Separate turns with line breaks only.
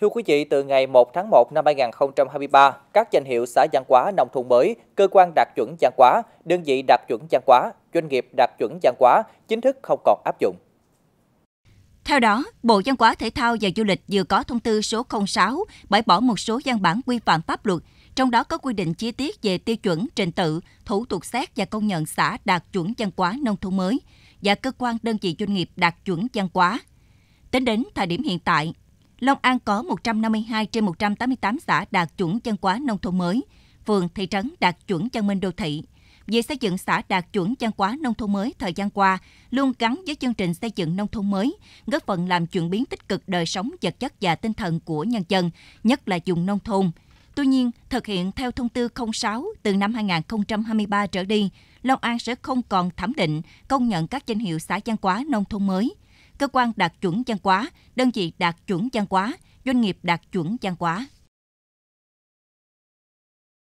Thưa quý vị, từ ngày 1 tháng 1 năm 2023, các danh hiệu xã Giang Quá nông thôn mới, cơ quan đạt chuẩn Giang Quá, đơn vị đạt chuẩn Giang Quá, doanh nghiệp đạt chuẩn Giang Quá chính thức không còn áp dụng.
Theo đó, Bộ Văn hóa Thể thao và Du lịch vừa có thông tư số 06 bãi bỏ một số văn bản quy phạm pháp luật, trong đó có quy định chi tiết về tiêu chuẩn, trình tự, thủ tục xét và công nhận xã đạt chuẩn văn hóa nông thôn mới và cơ quan đơn vị doanh nghiệp đạt chuẩn văn hóa. Tính đến thời điểm hiện tại, Long An có 152 trên 188 xã đạt chuẩn chân quá nông thôn mới, phường, thị trấn đạt chuẩn văn minh đô thị. Việc xây dựng xã đạt chuẩn văn quá nông thôn mới thời gian qua luôn gắn với chương trình xây dựng nông thôn mới, góp phần làm chuyển biến tích cực đời sống vật chất và tinh thần của nhân dân, nhất là vùng nông thôn. Tuy nhiên, thực hiện theo thông tư 06 từ năm 2023 trở đi, Long An sẽ không còn thẩm định, công nhận các danh hiệu xã văn quá nông thôn mới – cơ quan đạt chuẩn văn hóa, đơn vị đạt chuẩn văn hóa, doanh nghiệp đạt chuẩn văn hóa.